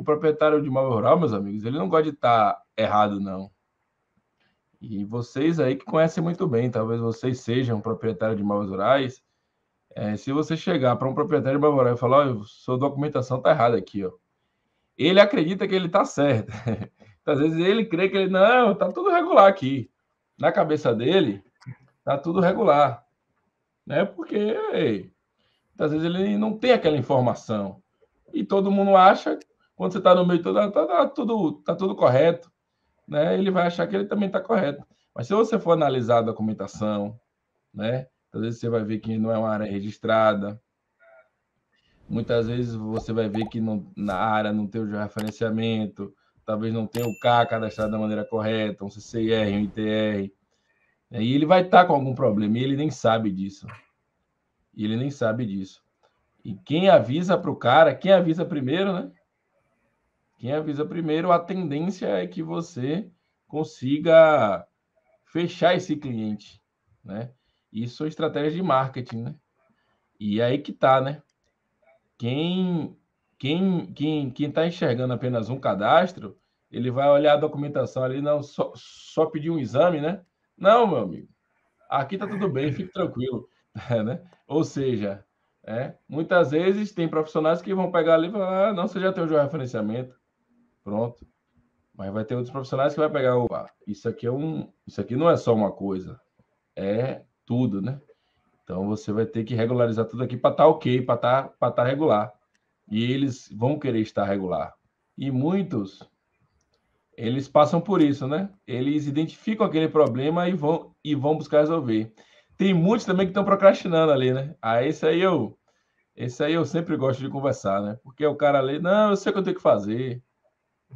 o proprietário de imóvel rural, meus amigos, ele não gosta de estar tá errado, não. E vocês aí que conhecem muito bem, talvez vocês sejam proprietário de imóveis rurais. É, se você chegar para um proprietário de imóvel rural e falar, olha, sua documentação tá errada aqui, ó. Ele acredita que ele tá certo. Às vezes ele crê que ele, não, tá tudo regular aqui. Na cabeça dele, tá tudo regular. Né? Porque ei, às vezes ele não tem aquela informação. E todo mundo acha quando você está no meio todo, está tá, tá, tudo, tá tudo correto, né? Ele vai achar que ele também está correto. Mas se você for analisar a documentação, né? Às vezes você vai ver que não é uma área registrada. Muitas vezes você vai ver que não, na área não tem o referenciamento, talvez não tenha o K cadastrado da maneira correta, um CCR, um ITR. E ele vai estar tá com algum problema e ele nem sabe disso. E ele nem sabe disso. E quem avisa para o cara, quem avisa primeiro, né? Quem avisa primeiro, a tendência é que você consiga fechar esse cliente, né? Isso é estratégia de marketing, né? E é aí que tá, né? Quem quem quem quem tá enxergando apenas um cadastro, ele vai olhar a documentação ali, não só só pedir um exame, né? Não, meu amigo. Aqui tá tudo bem, fique tranquilo, né? Ou seja, é, muitas vezes tem profissionais que vão pegar ali e falar, ah, não, você já tem o referenciamento. Pronto. Mas vai ter outros profissionais que vai pegar o Isso aqui é um, isso aqui não é só uma coisa, é tudo, né? Então você vai ter que regularizar tudo aqui para estar tá ok, para estar tá, para tá regular. E eles vão querer estar regular. E muitos eles passam por isso, né? Eles identificam aquele problema e vão e vão buscar resolver. Tem muitos também que estão procrastinando ali, né? Ah, esse aí eu esse aí eu sempre gosto de conversar, né? Porque o cara ali, não, eu sei o que eu tenho que fazer.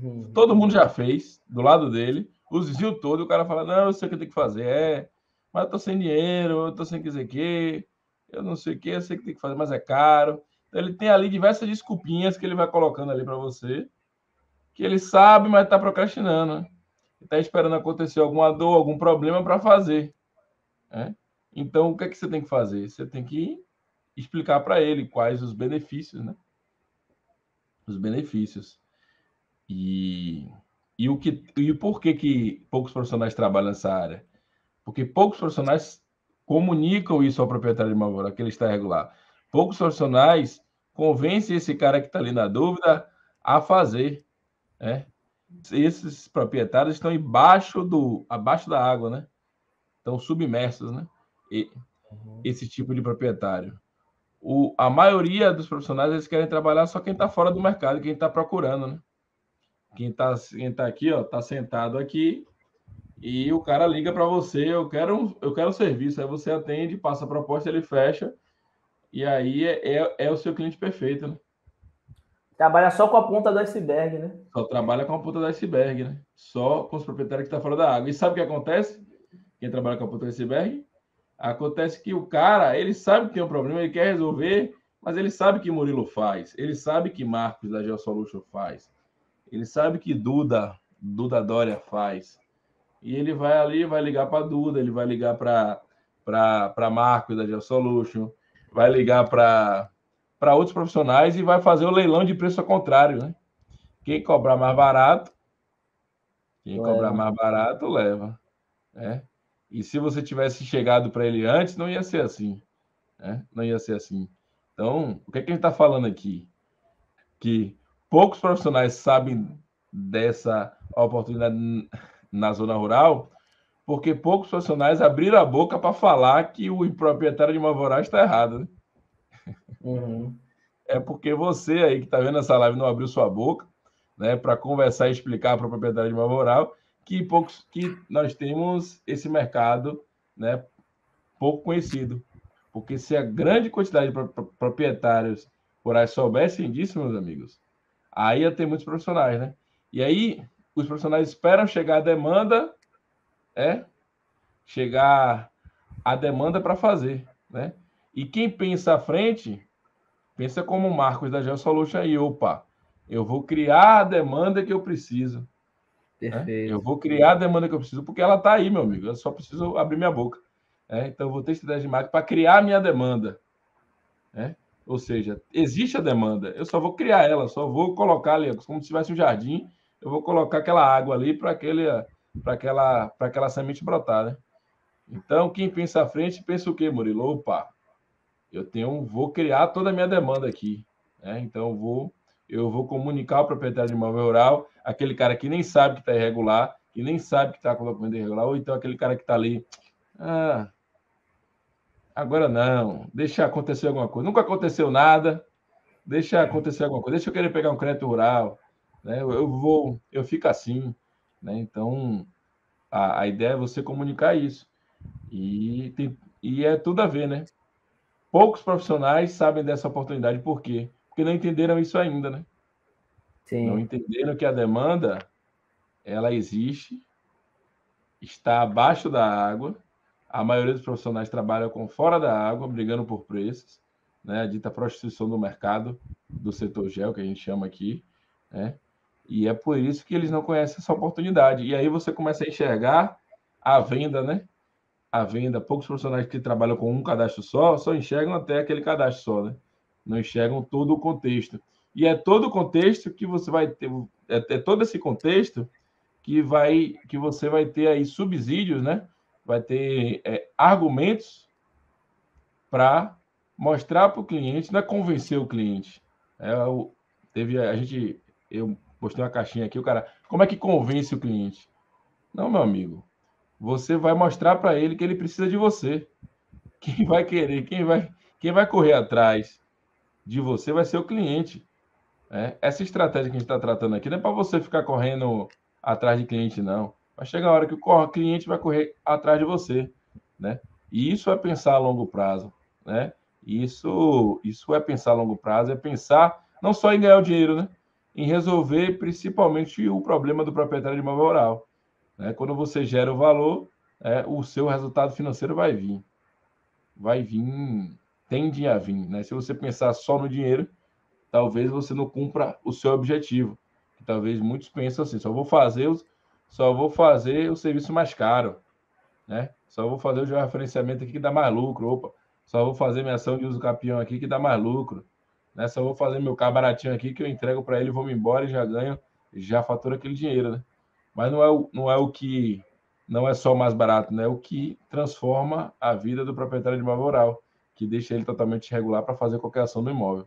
Hum. Todo mundo já fez, do lado dele, o desvios todo, o cara fala, não, eu sei o que eu tenho que fazer, é, mas eu tô sem dinheiro, eu tô sem dizer que, eu não sei o que, eu sei o que tem que fazer, mas é caro. Então, ele tem ali diversas desculpinhas que ele vai colocando ali para você, que ele sabe, mas tá procrastinando, né? Está esperando acontecer alguma dor, algum problema para fazer. Né? Então, o que é que você tem que fazer? Você tem que explicar para ele quais os benefícios, né? Os benefícios. E, e, o que, e por que, que poucos profissionais trabalham nessa área? Porque poucos profissionais comunicam isso ao proprietário de imóvel, que ele está regular. Poucos profissionais convencem esse cara que está ali na dúvida a fazer. Né? Esses proprietários estão embaixo do, abaixo da água, né? Estão submersos, né? E, uhum. Esse tipo de proprietário. O, a maioria dos profissionais eles querem trabalhar só quem está fora do mercado, quem está procurando, né? Quem está quem tá aqui, ó, tá sentado aqui e o cara liga para você, eu quero um, eu quero um serviço, aí você atende, passa a proposta, ele fecha e aí é, é, é o seu cliente perfeito, né? Trabalha só com a ponta do iceberg, né? Só trabalha com a ponta do iceberg, né? Só com os proprietários que estão tá fora da água. E sabe o que acontece? Quem trabalha com a ponta do iceberg? Acontece que o cara, ele sabe que tem um problema, ele quer resolver, mas ele sabe que Murilo faz, ele sabe que Marcos da Geosolution faz, ele sabe que Duda, Duda Dória faz. E ele vai ali, vai ligar para Duda, ele vai ligar para Marco da Geo Solution, vai ligar para outros profissionais e vai fazer o leilão de preço ao contrário, né? Quem cobrar mais barato, quem leva. cobrar mais barato leva, né? E se você tivesse chegado para ele antes, não ia ser assim, né? Não ia ser assim. Então, o que, é que a gente está falando aqui? Que poucos profissionais sabem dessa oportunidade na zona rural, porque poucos profissionais abriram a boca para falar que o proprietário de uma voragem está errado. Né? Uhum. É porque você aí que está vendo essa live não abriu sua boca né, para conversar e explicar para o proprietário de uma rural que, poucos, que nós temos esse mercado né, pouco conhecido. Porque se a grande quantidade de proprietários rurais soubessem disso, meus amigos, Aí ia ter muitos profissionais, né? E aí os profissionais esperam chegar a demanda, é? Chegar a demanda para fazer, né? E quem pensa à frente, pensa como o Marcos da GeoSolution aí, opa, eu vou criar a demanda que eu preciso. Né? Perfeito. Né? Eu vou criar a demanda que eu preciso, porque ela está aí, meu amigo. Eu só preciso abrir minha boca. Né? Então, eu vou ter estratégia de marketing para criar a minha demanda. Né? Ou seja, existe a demanda, eu só vou criar ela, só vou colocar ali, é como se tivesse um jardim, eu vou colocar aquela água ali para aquele para aquela para aquela semente brotar, né? Então, quem pensa à frente, pensa o quê, Murilo? Opa, eu tenho, vou criar toda a minha demanda aqui, né? Então, eu vou eu vou comunicar ao proprietário de imóvel rural, aquele cara que nem sabe que está irregular, que nem sabe que está com documento irregular, ou então aquele cara que está ali, ah, Agora não. Deixa acontecer alguma coisa. Nunca aconteceu nada. Deixa acontecer alguma coisa. Deixa eu querer pegar um crédito rural. Né? Eu, eu vou, eu fico assim. Né? Então, a, a ideia é você comunicar isso. E, tem, e é tudo a ver, né? Poucos profissionais sabem dessa oportunidade, por quê? Porque não entenderam isso ainda, né? Sim. Não entenderam que a demanda ela existe, está abaixo da água a maioria dos profissionais trabalha com fora da água, brigando por preços, né? A dita prostituição do mercado, do setor gel, que a gente chama aqui, né? E é por isso que eles não conhecem essa oportunidade. E aí você começa a enxergar a venda, né? A venda. Poucos profissionais que trabalham com um cadastro só, só enxergam até aquele cadastro só, né? Não enxergam todo o contexto. E é todo o contexto que você vai ter, é, é todo esse contexto que vai que você vai ter aí subsídios, né? vai ter é, argumentos para mostrar para o cliente, não é convencer o cliente. É, eu, teve a gente, eu postei uma caixinha aqui, o cara, como é que convence o cliente? Não, meu amigo, você vai mostrar para ele que ele precisa de você. Quem vai querer, quem vai, quem vai correr atrás de você vai ser o cliente. É, essa estratégia que a gente está tratando aqui não é para você ficar correndo atrás de cliente, não vai chegar a hora que o cliente vai correr atrás de você, né? E isso é pensar a longo prazo, né? Isso, isso é pensar a longo prazo, é pensar não só em ganhar o dinheiro, né? Em resolver principalmente o problema do proprietário de imóvel rural. Né? Quando você gera o valor, é, o seu resultado financeiro vai vir. Vai vir, tende a vir, né? Se você pensar só no dinheiro, talvez você não cumpra o seu objetivo. Talvez muitos pensam assim, só vou fazer os só vou fazer o serviço mais caro, né? Só vou fazer o georreferenciamento aqui que dá mais lucro, opa. Só vou fazer minha ação de uso campeão aqui que dá mais lucro, né? Só vou fazer meu carro baratinho aqui que eu entrego para ele, vou me embora e já ganho, já fatura aquele dinheiro, né? Mas não é o, não é o que não é só o mais barato, né? É o que transforma a vida do proprietário de imóvel rural, que deixa ele totalmente regular para fazer qualquer ação do imóvel.